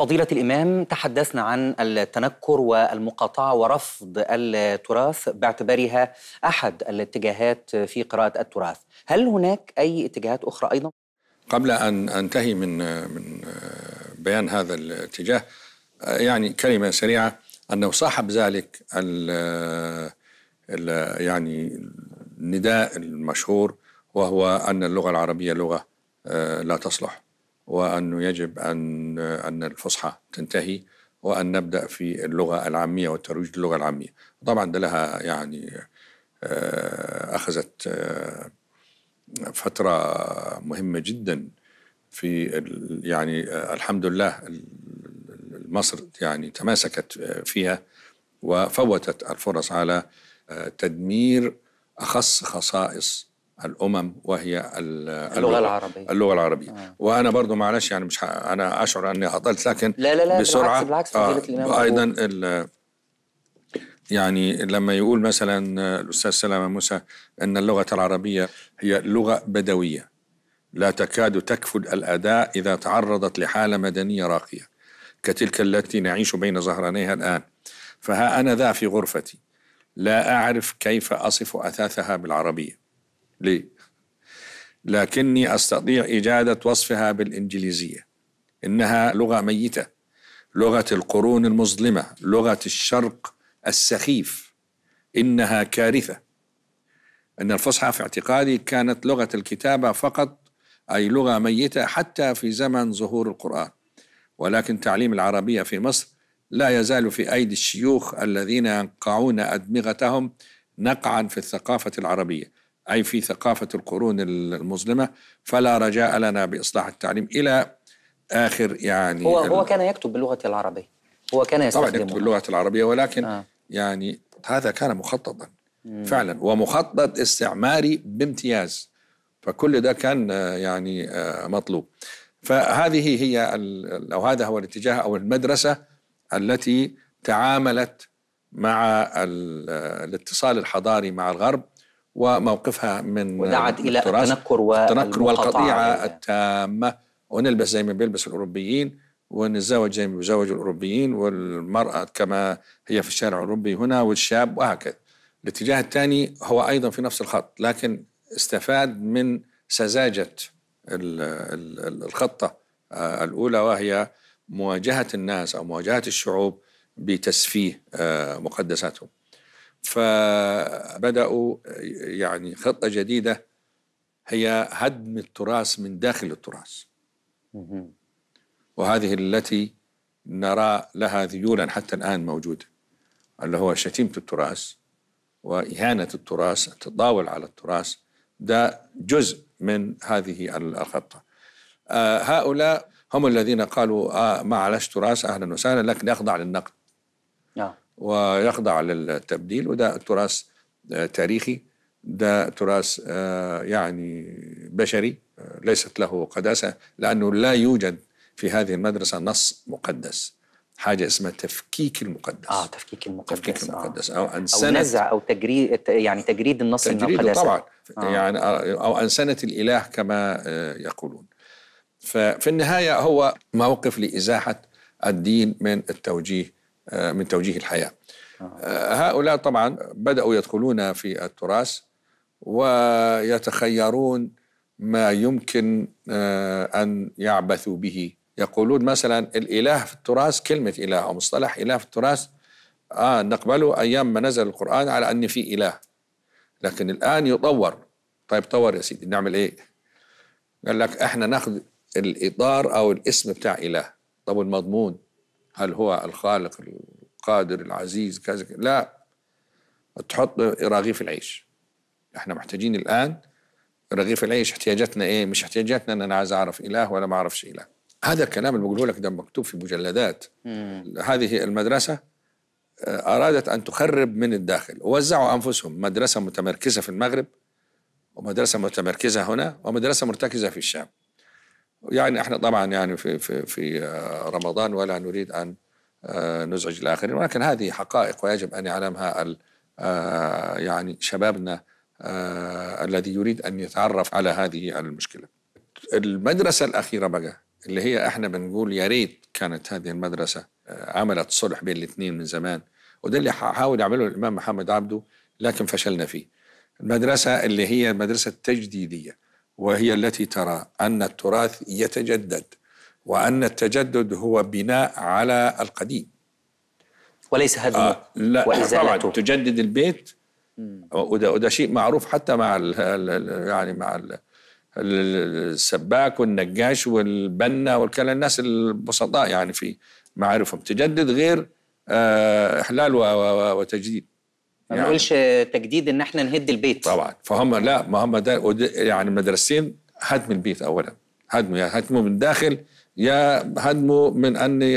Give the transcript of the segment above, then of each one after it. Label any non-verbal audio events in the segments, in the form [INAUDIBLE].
فضيلة الإمام تحدثنا عن التنكر والمقاطعة ورفض التراث باعتبارها أحد الاتجاهات في قراءة التراث هل هناك أي اتجاهات أخرى أيضا؟ قبل أن أنتهي من من بيان هذا الاتجاه يعني كلمة سريعة أنه صاحب ذلك الـ الـ يعني النداء المشهور وهو أن اللغة العربية لغة آه، لا تصلح وأنه يجب أن أن الفصحى تنتهي وأن نبدأ في اللغة العامية والترويج للغة العامية طبعا ده لها يعني آه، أخذت آه، فترة مهمة جدا في يعني آه، الحمد لله مصر يعني تماسكت فيها وفوتت الفرص على تدمير أخص خصائص الامم وهي اللغه, اللغة العربيه اللغه العربيه آه. وانا برضو معلش يعني مش انا اشعر اني اطلت لكن لا لا لا بسرعه بالعكس بالعكس آه ايضا ال... يعني لما يقول مثلا الاستاذ آه، سلامه موسى ان اللغه العربيه هي لغه بدويه لا تكاد تكفل الاداء اذا تعرضت لحاله مدنيه راقيه كتلك التي نعيش بين ظهرانيها الان فها انا ذا في غرفتي لا اعرف كيف اصف اثاثها بالعربيه ليه؟ لكني أستطيع إجادة وصفها بالإنجليزية إنها لغة ميتة لغة القرون المظلمة لغة الشرق السخيف إنها كارثة إن الفصحى في اعتقادي كانت لغة الكتابة فقط أي لغة ميتة حتى في زمن ظهور القرآن ولكن تعليم العربية في مصر لا يزال في أيدي الشيوخ الذين ينقعون أدمغتهم نقعا في الثقافة العربية أي في ثقافة القرون المظلمة فلا رجاء لنا بإصلاح التعليم إلى آخر يعني هو هو كان يكتب باللغة العربية هو كان يستخدمها طبعا يكتب باللغة العربية ولكن آه. يعني هذا كان مخططا مم. فعلا ومخطط استعماري بامتياز فكل ده كان آه، يعني آه، مطلوب فهذه هي او هذا هو الاتجاه او المدرسه التي تعاملت مع آه، الاتصال الحضاري مع الغرب وموقفها من ودعت الى التنكر والتنكر والقطيعه التامه ونلبس زي ما بيلبس الاوروبيين ونتزوج زي ما بيتزوج الاوروبيين والمراه كما هي في الشارع الاوروبي هنا والشاب وهكذا. الاتجاه الثاني هو ايضا في نفس الخط لكن استفاد من سذاجه الخطه آه، الاولى وهي مواجهه الناس او مواجهه الشعوب بتسفيه آه، مقدساتهم. فبدأوا يعني خطة جديدة هي هدم التراث من داخل التراث وهذه التي نرى لها ذيولا حتى الآن موجودة اللي هو شتيمة التراث وإهانة التراث التطاول على التراث ده جزء من هذه الخطة آه، هؤلاء هم الذين قالوا آه ما علاش تراث أهلا وسهلا لكن يخضع للنقد آه. ويخضع للتبديل وده تراث آه، تاريخي ده تراث آه، يعني بشري آه، ليست له قداسة لأنه لا يوجد في هذه المدرسة نص مقدس حاجه اسمها تفكيك المقدس اه تفكيك المقدس تفكيك المقدس آه. او انسنه او نزع او تجريد يعني تجريد النص تجريد من طبعا آه. يعني او انسنه الاله كما يقولون ففي النهايه هو موقف لازاحه الدين من التوجيه آه، من توجيه الحياة آه. آه، هؤلاء طبعا بدأوا يدخلون في التراث ويتخيرون ما يمكن أن يعبثوا به يقولون مثلا الإله في التراث كلمة إله أو مصطلح إله في التراث آه نقبله أيام ما نزل القرآن على أن في إله لكن الآن يطور طيب طور يا سيدي نعمل إيه قال لك إحنا ناخذ الإطار أو الاسم بتاع إله طب المضمون هل هو الخالق القادر العزيز كذا لا تحط رغيف العيش احنا محتاجين الان رغيف العيش احتياجاتنا ايه مش احتياجاتنا ان انا عايز اعرف اله ولا ما اعرفش اله هذا الكلام اللي بقوله لك ده مكتوب في مجلدات مم. هذه المدرسه آه، ارادت ان تخرب من الداخل ووزعوا انفسهم مدرسه متمركزه في المغرب ومدرسه متمركزه هنا ومدرسه مرتكزه في الشام يعني احنا طبعا يعني في في في آه، رمضان ولا نريد ان آه، نزعج الاخرين ولكن هذه حقائق ويجب ان يعلمها آه، يعني شبابنا الذي يريد ان يتعرف على هذه المشكله. المدرسه الاخيره بقى اللي هي احنا بنقول يا ريت كانت هذه المدرسه عملت صلح بين الاثنين من زمان وده اللي حاول يعمله الامام محمد عبده لكن فشلنا فيه. المدرسه اللي هي المدرسه التجديديه. وهي التي ترى أن التراث يتجدد وأن التجدد هو بناء على القديم وليس هذا آه لا وإزالته طبعا تجدد البيت وده, وده شيء معروف حتى مع الـ يعني مع الـ السباك والنجاش والبنا والكل الناس البسطاء يعني في معارفهم تجدد غير آه، احلال وتجديد ما يعني بنقولش تجديد ان احنا نهد البيت طبعا فهم لا ما هم ده يعني مدرستين هدم البيت اولا هدمه يا يعني هدمه من داخل يا هدمه من اني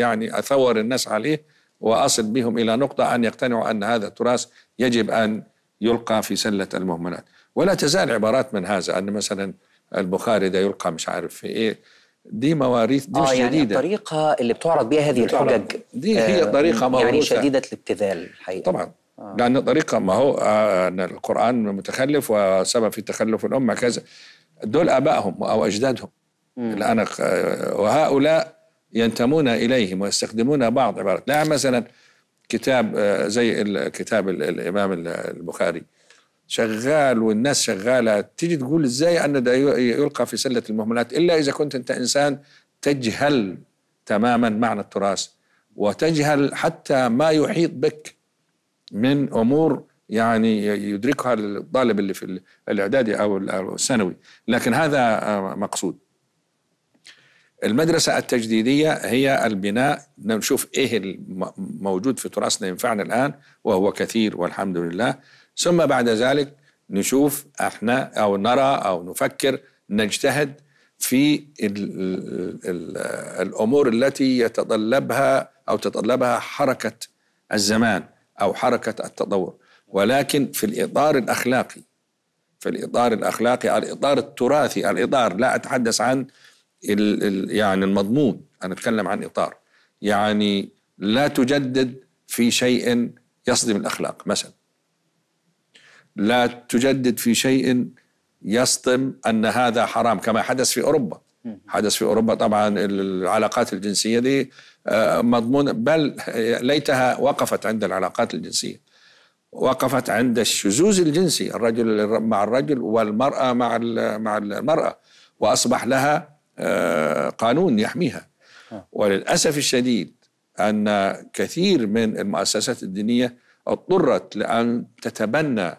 يعني اثور الناس عليه واصل بهم الى نقطه ان يقتنعوا ان هذا التراث يجب ان يلقى في سله المهملات ولا تزال عبارات من هذا ان مثلا البخاري ده يلقى مش عارف في ايه دي مواريث دي آه يعني الطريقه اللي بتعرض بها هذه الحجج دي هي آه، طريقه يعني موروثه يعني شديده الابتذال الحقيقه طبعا آه. لأن طريقة ما هو آه، أن القرآن متخلف وسبب في تخلف الأمة كذا دول آبائهم أو أجدادهم الآن آه، وهؤلاء ينتمون إليهم ويستخدمون بعض عبارات لا مثلا كتاب زي كتاب الإمام البخاري شغال والناس شغالة تيجي تقول إزاي أن ده يلقى في سلة المهملات إلا إذا كنت أنت إنسان تجهل تماما معنى التراث وتجهل حتى ما يحيط بك من امور يعني يدركها الطالب اللي في الاعدادي او الثانوي لكن هذا آه، مقصود المدرسة التجديدية هي البناء نشوف ايه الموجود في تراثنا ينفعنا الان وهو كثير والحمد لله ثم بعد ذلك نشوف احنا او نرى او نفكر نجتهد في الـ الـ الـ الامور التي يتطلبها او تطلبها حركة الزمان أو حركة التطور ولكن في الإطار الأخلاقي في الإطار الأخلاقي الإطار التراثي الإطار لا أتحدث عن الـ الـ يعني المضمون أنا أتكلم عن إطار يعني لا تجدد في شيء يصدم الأخلاق مثلا لا تجدد في شيء يصدم أن هذا حرام كما حدث في أوروبا حدث في اوروبا طبعا العلاقات الجنسيه دي آه، مضمون بل ليتها وقفت عند العلاقات الجنسيه وقفت عند الشذوذ الجنسي الرجل مع الرجل والمراه مع مع المراه واصبح لها آه، قانون يحميها آه. وللاسف الشديد ان كثير من المؤسسات الدينيه اضطرت لان تتبنى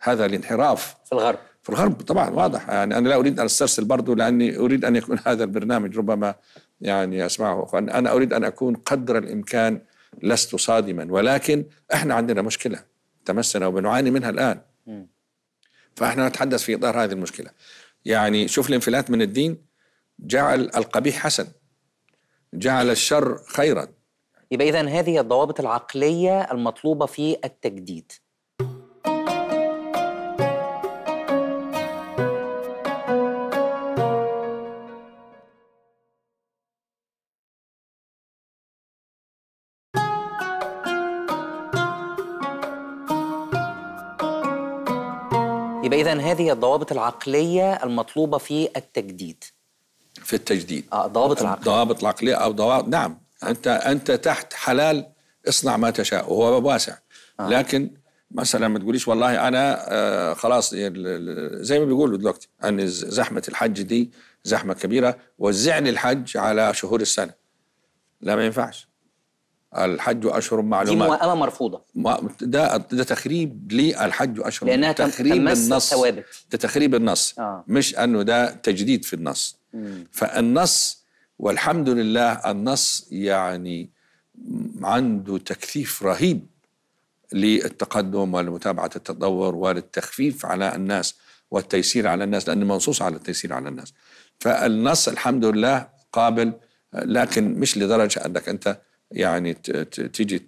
هذا الانحراف في الغرب في الغرب طبعا واضح يعني أنا لا أريد أن أسترسل برضه لأني أريد أن يكون هذا البرنامج ربما يعني أسمعه أنا أريد أن أكون قدر الإمكان لست صادما ولكن إحنا عندنا مشكلة تمسنا وبنعاني منها الآن فإحنا نتحدث في إطار هذه المشكلة يعني شوف الانفلات من الدين جعل القبيح حسن جعل الشر خيرا يبقى إذا هذه الضوابط العقلية المطلوبة في التجديد يبقى إذا هذه الضوابط العقلية المطلوبة في التجديد في التجديد آه ضوابط العقلية ضوابط العقلية أو ضوابط نعم أنت أنت تحت حلال اصنع ما تشاء وهو باب واسع آه. لكن مثلا ما تقوليش والله انا آه خلاص زي ما بيقولوا دلوقتي ان زحمه الحج دي زحمه كبيره وزعني الحج على شهور السنه لا ما ينفعش الحج أشهر معلومات دي موائمة مرفوضة ده ده تخريب للحج أشهر لأنها تخريب النص ثوابت ده تخريب النص آه. مش أنه ده تجديد في النص مم. فالنص والحمد لله النص يعني عنده تكثيف رهيب للتقدم ولمتابعة التطور وللتخفيف على الناس والتيسير على الناس لأنه منصوص على التيسير على الناس فالنص الحمد لله قابل لكن مش لدرجة أنك أنت يعني تيجي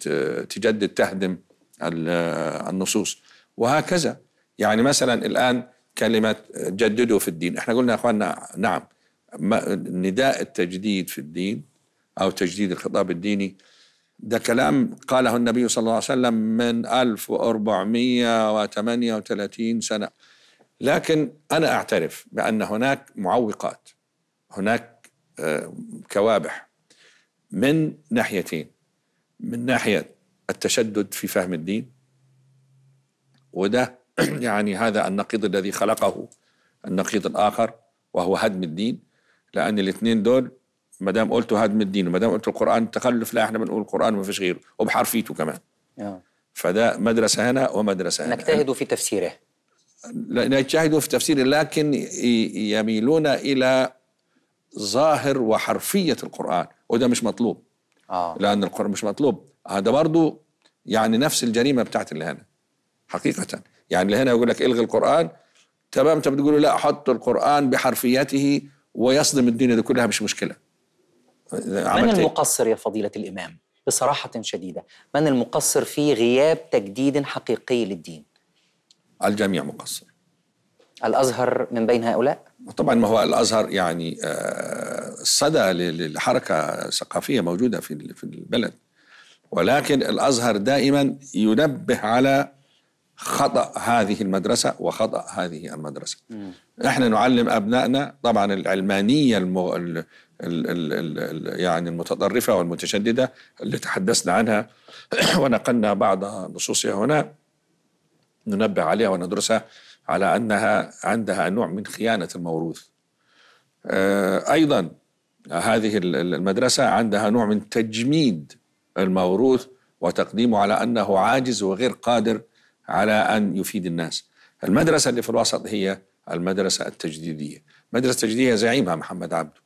تجدد تهدم النصوص وهكذا يعني مثلا الآن كلمة جددوا في الدين احنا قلنا يا أخواننا نعم نداء التجديد في الدين أو تجديد الخطاب الديني ده كلام قاله النبي صلى الله عليه وسلم من 1438 سنة لكن أنا أعترف بأن هناك معوقات هناك آه، كوابح من ناحيتين من ناحية التشدد في فهم الدين وده [CLEARS THROAT] يعني هذا النقيض الذي خلقه النقيض الآخر وهو هدم الدين لأن الاثنين دول ما دام قلتوا هدم الدين وما دام قلتوا القرآن تخلف لا احنا بنقول القرآن ما فيش غيره وبحرفيته كمان نعم. فده مدرسة هنا ومدرسة هنا نجتهد في تفسيره نجتهد في تفسيره لكن يميلون إلى ظاهر وحرفية القرآن وده مش مطلوب آه. لان القران مش مطلوب هذا برضو يعني نفس الجريمه بتاعت اللي هنا حقيقه يعني اللي هنا يقول لك الغي القران تمام انت بتقول له لا حط القران بحرفيته ويصدم الدنيا دي كلها مش مشكله من إيه؟ المقصر يا فضيله الامام بصراحه شديده من المقصر في غياب تجديد حقيقي للدين الجميع مقصر الازهر من بين هؤلاء؟ طبعا ما هو الازهر يعني آه، صدى للحركه الثقافيه موجوده في في البلد ولكن الازهر دائما ينبه على خطا هذه المدرسه وخطا هذه المدرسه م. نحن نعلم ابنائنا طبعا العلمانيه المغ... ال... ال... ال... ال... يعني المتطرفه والمتشدده اللي تحدثنا عنها [CLEARS THROAT] ونقلنا بعض نصوصها هنا ننبه عليها وندرسها على أنها عندها نوع من خيانة الموروث آه، أيضا هذه المدرسة عندها نوع من تجميد الموروث وتقديمه على أنه عاجز وغير قادر على أن يفيد الناس المدرسة اللي في الوسط هي المدرسة التجديدية مدرسة تجديدية زعيمها محمد عبده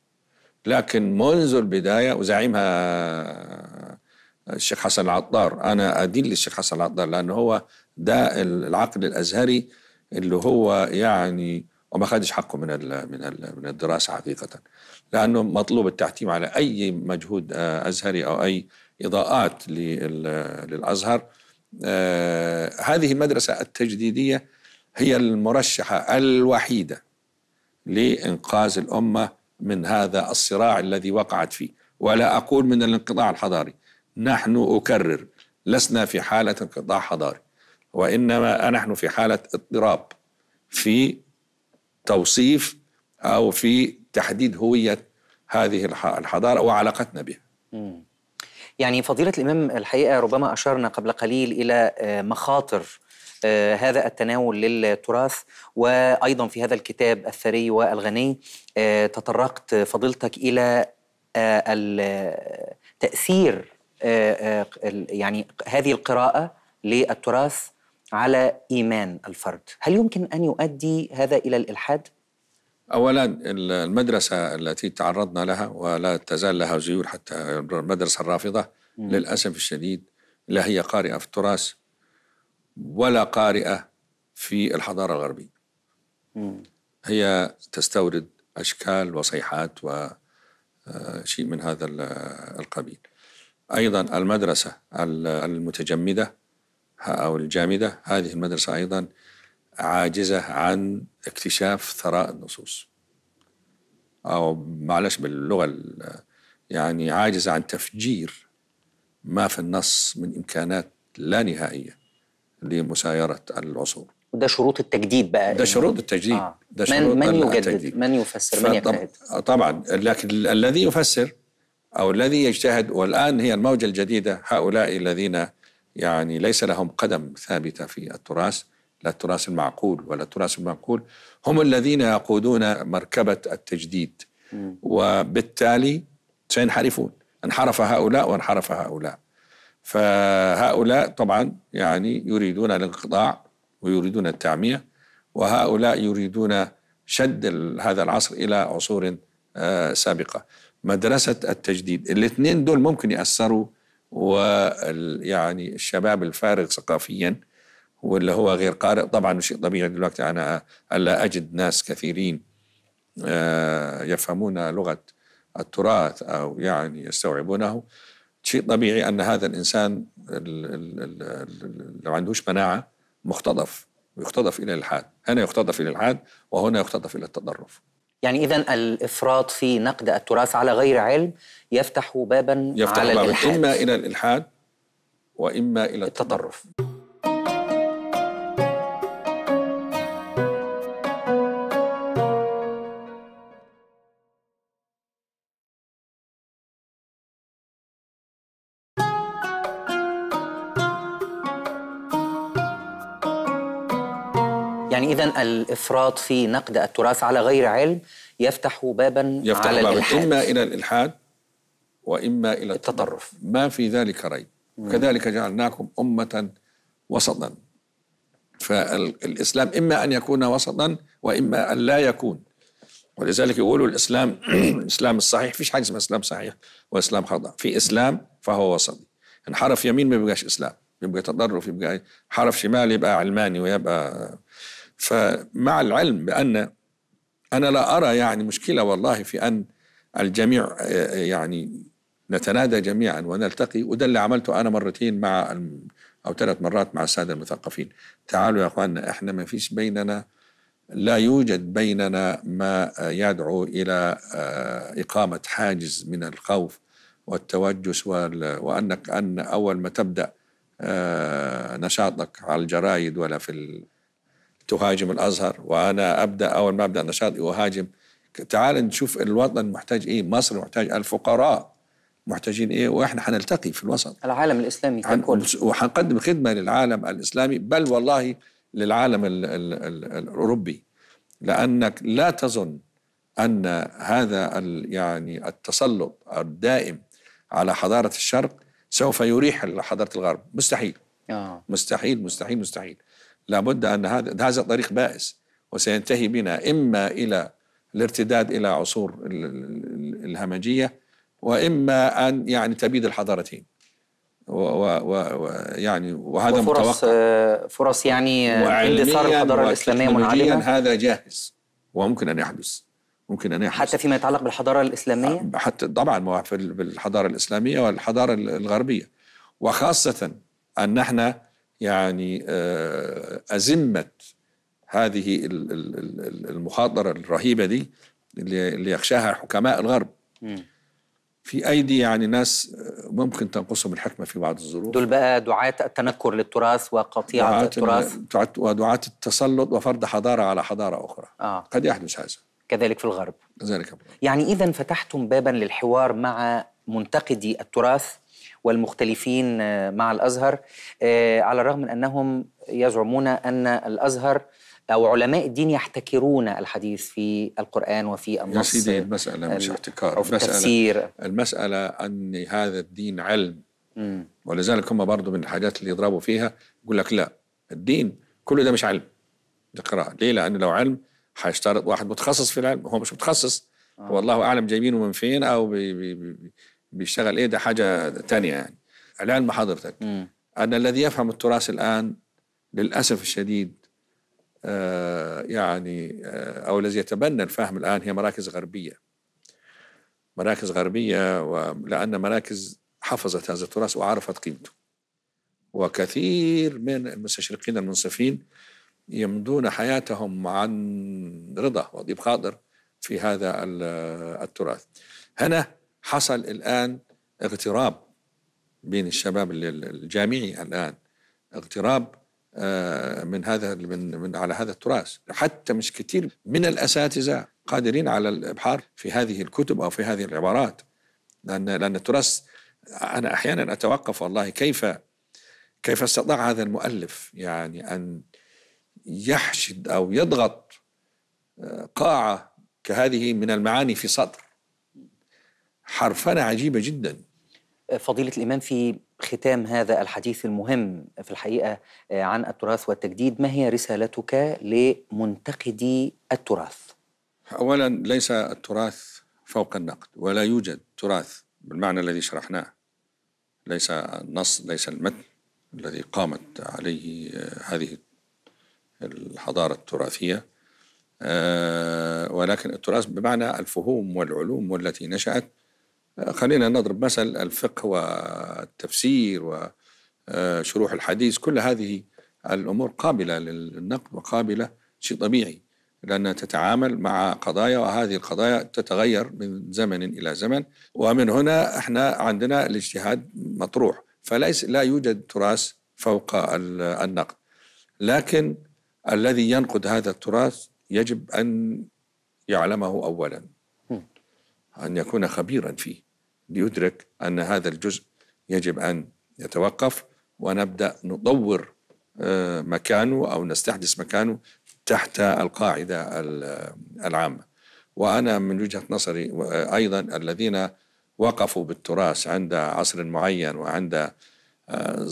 لكن منذ البداية وزعيمها الشيخ حسن العطار أنا أدين للشيخ حسن العطار لأنه هو ده العقل الأزهري اللي هو يعني وما خدش حقه من الـ من الـ من الدراسه حقيقه لانه مطلوب التحتيم على اي مجهود آه، ازهري او اي اضاءات للازهر آه، هذه المدرسه التجديديه هي المرشحه الوحيده لانقاذ الامه من هذا الصراع الذي وقعت فيه ولا اقول من الانقطاع الحضاري نحن اكرر لسنا في حاله انقطاع حضاري وانما نحن في حاله اضطراب في توصيف او في تحديد هويه هذه الحضاره وعلاقتنا بها. يعني فضيله الامام الحقيقه ربما اشرنا قبل قليل الى آه، مخاطر آه، هذا التناول للتراث وايضا في هذا الكتاب الثري والغني آه، تطرقت فضيلتك الى تاثير يعني هذه القراءه للتراث على ايمان الفرد هل يمكن ان يؤدي هذا الى الالحاد اولا المدرسه التي تعرضنا لها ولا تزال لها زيور حتى المدرسه الرافضه مم. للاسف الشديد لا هي قارئه في التراث ولا قارئه في الحضاره الغربيه هي تستورد اشكال وصيحات وشيء آه، من هذا القبيل ايضا المدرسه المتجمده أو الجامدة هذه المدرسة أيضا عاجزة عن اكتشاف ثراء النصوص أو معلش باللغة يعني عاجزة عن تفجير ما في النص من إمكانات لا نهائية لمسايرة العصور وده شروط التجديد بقى ده شروط التجديد آه. ده شروط من, من يجدد التجديد. من يفسر من يجتهد طبعا لكن الذي يفسر أو الذي يجتهد والآن هي الموجة الجديدة هؤلاء الذين يعني ليس لهم قدم ثابتة في التراث لا التراث المعقول ولا التراث المنقول هم الذين يقودون مركبة التجديد وبالتالي سينحرفون انحرف هؤلاء وانحرف هؤلاء فهؤلاء طبعا يعني يريدون الانقطاع ويريدون التعمية وهؤلاء يريدون شد هذا العصر إلى عصور آه، سابقة مدرسة التجديد الاثنين دول ممكن يأثروا ويعني الشباب الفارغ ثقافيا واللي هو غير قارئ طبعا شيء طبيعي دلوقتي انا الا اجد ناس كثيرين آه، يفهمون لغه التراث او يعني يستوعبونه شيء طبيعي ان هذا الانسان اللي ما عندوش مناعه مختطف يختطف الى الالحاد هنا يختطف الى الالحاد وهنا يختطف الى التطرف يعني إذا الإفراط في نقد التراث على غير علم يفتح بابا يفتح على بابا الإلحاد إما إلى الإلحاد وإما إلى التطرف, التطرف. يعني إذا الإفراط في نقد التراث على غير علم يفتح بابا يفتح على بابا الإلحاد إما إلى الإلحاد وإما إلى التطرف ما في ذلك ريب كذلك جعلناكم أمة وسطا فالإسلام إما أن يكون وسطا وإما أن لا يكون ولذلك يقولوا الإسلام الإسلام [CLEARS THROAT] الصحيح فيش حاجة اسمها إسلام صحيح وإسلام خطأ في إسلام فهو وسطي انحرف يعني يمين ما يبقاش إسلام يبقى تطرف يبقى حرف شمال يبقى علماني ويبقى فمع العلم بأن أنا لا أرى يعني مشكلة والله في أن الجميع يعني نتنادى جميعا ونلتقي وده اللي عملته أنا مرتين مع أو ثلاث مرات مع السادة المثقفين تعالوا يا أخواننا إحنا ما فيش بيننا لا يوجد بيننا ما يدعو إلى آه، إقامة حاجز من الخوف والتوجس وأنك أن أول ما تبدأ آه، نشاطك على الجرايد ولا في تهاجم الازهر وانا ابدا اول ما ابدا نشاطي اهاجم تعال نشوف الوطن محتاج ايه مصر محتاج الفقراء محتاجين ايه واحنا حنلتقي في الوسط العالم الاسلامي ككل وحنقدم خدمه للعالم الاسلامي بل والله للعالم الـ الـ الـ الاوروبي لانك لا تظن ان هذا يعني التسلط الدائم على حضاره الشرق سوف يريح حضاره الغرب مستحيل آه. مستحيل مستحيل مستحيل لابد أن هذا هذا طريق بائس وسينتهي بنا إما إلى الارتداد إلى عصور الهمجية وإما أن يعني تبيد الحضارتين ويعني وهذا وفرص متوقع آه، فرص يعني آه، اندثار الحضاره الاسلاميه منعدمه هذا جاهز وممكن ان يحدث ممكن ان يحدث حتى فيما يتعلق بالحضاره الاسلاميه حتى طبعا في الحضاره الاسلاميه والحضاره الغربيه وخاصه ان احنا يعني آه، أزمة هذه المخاطرة الرهيبة دي اللي يخشاها حكماء الغرب في أيدي يعني ناس آه، ممكن تنقصهم الحكمة في بعض الظروف دول بقى دعاة التنكر للتراث وقطيعة التراث ودعاة التسلط وفرض حضارة على حضارة أخرى آه. قد يحدث هذا كذلك في الغرب كذلك يعني إذا فتحتم بابا للحوار مع منتقدي التراث والمختلفين آه، مع الازهر آه، على الرغم من انهم يزعمون ان الازهر أو علماء الدين يحتكرون الحديث في القرآن وفي النص يا سيدي المسألة مش احتكار المسألة المسألة أن هذا الدين علم ولذلك هم برضو من الحاجات اللي يضربوا فيها يقول لك لا الدين كله ده مش علم ده قراءة ليه لأن لو علم هيشترط واحد متخصص في العلم هو مش متخصص آه. والله أعلم جايبينه من فين أو بي بي بي بيشتغل ايه ده حاجه تانية يعني العلم حضرتك م. ان الذي يفهم التراث الان للاسف الشديد آه يعني آه او الذي يتبنى الفهم الان هي مراكز غربيه مراكز غربيه لان مراكز حفظت هذا التراث وعرفت قيمته وكثير من المستشرقين المنصفين يمضون حياتهم عن رضا وضيق خاطر في هذا آه، التراث هنا حصل الآن اغتراب بين الشباب الجامعي الآن اغتراب آه، من هذا من, من على هذا التراث حتى مش كثير من الأساتذة قادرين على الإبحار في هذه الكتب أو في هذه العبارات لأن لأن التراث أنا أحيانا أتوقف والله كيف كيف استطاع هذا المؤلف يعني أن يحشد أو يضغط آه، قاعة كهذه من المعاني في سطر حرفنة عجيبة جدا فضيلة الإمام في ختام هذا الحديث المهم في الحقيقة آه، عن التراث والتجديد ما هي رسالتك لمنتقدي التراث؟ أولا ليس التراث فوق النقد ولا يوجد تراث بالمعنى الذي شرحناه ليس النص ليس المتن الذي قامت عليه آه، هذه الحضارة التراثية آه، ولكن التراث بمعنى الفهوم والعلوم والتي نشأت خلينا نضرب مثل الفقه والتفسير وشروح آه، الحديث كل هذه الأمور قابلة للنقد وقابلة شيء طبيعي لأنها تتعامل مع قضايا وهذه القضايا تتغير من زمن إلى زمن ومن هنا احنا عندنا الاجتهاد مطروح فليس لا يوجد تراث فوق النقد لكن الذي ينقد هذا التراث يجب أن يعلمه أولاً أن يكون خبيرا فيه ليدرك أن هذا الجزء يجب أن يتوقف ونبدأ نطور آه، مكانه أو نستحدث مكانه تحت القاعدة العامة وأنا من وجهة نظري أيضا الذين وقفوا بالتراث عند عصر معين وعند آه،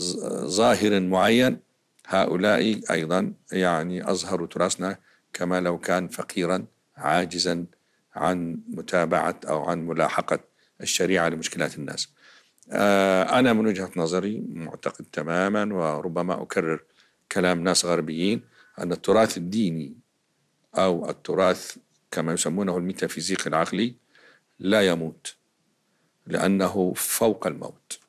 ظاهر معين هؤلاء أيضا يعني أظهروا تراثنا كما لو كان فقيرا عاجزا عن متابعة أو عن ملاحقة الشريعة لمشكلات الناس آه، أنا من وجهة نظري معتقد تماما وربما أكرر كلام ناس غربيين أن التراث الديني أو التراث كما يسمونه الميتافيزيق العقلي لا يموت لأنه فوق الموت